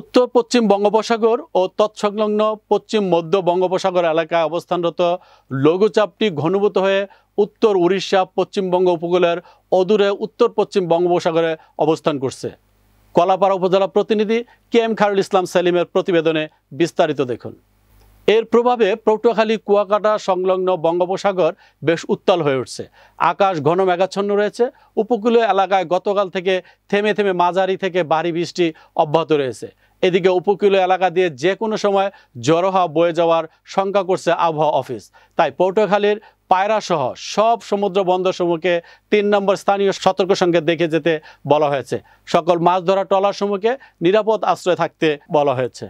উত্তর পশ্চিম বঙ্গোপসাগর ও তৎসংলগ্ন পশ্চিম মধ্য বঙ্গোপসাগর এলাকায় অবস্থানরত লঘুচাপটি ঘনীভূত হয়ে উত্তর উড়িষ্যা পশ্চিমবঙ্গ উপকূলের অদূরে উত্তর পশ্চিম বঙ্গোপসাগরে অবস্থান করছে কলাপাড়া উপজেলা প্রতিনিধি কে এম খারুল ইসলাম সেলিমের প্রতিবেদনে বিস্তারিত দেখুন এর প্রভাবে পটুয়াখালী কুয়াকাটা সংলগ্ন বঙ্গোপসাগর বেশ উত্তাল হয়ে উঠছে আকাশ ঘন মেঘাচ্ছন্ন রয়েছে উপকূলীয় এলাকায় গতকাল থেকে থেমে থেমে মাঝারি থেকে ভারী বৃষ্টি অব্যাহত রয়েছে এদিকে উপকূলীয় এলাকা দিয়ে যে কোনো সময় জড়োহা বয়ে যাওয়ার শঙ্কা করছে আবহাওয়া অফিস তাই পটুয়াখালীর পায়রাসহ সব সমুদ্র বন্দরসমূহকে তিন নম্বর স্থানীয় সতর্ক সঙ্গে দেখে যেতে বলা হয়েছে সকল মাছ ধরা ট্রলারসমূহকে নিরাপদ আশ্রয় থাকতে বলা হয়েছে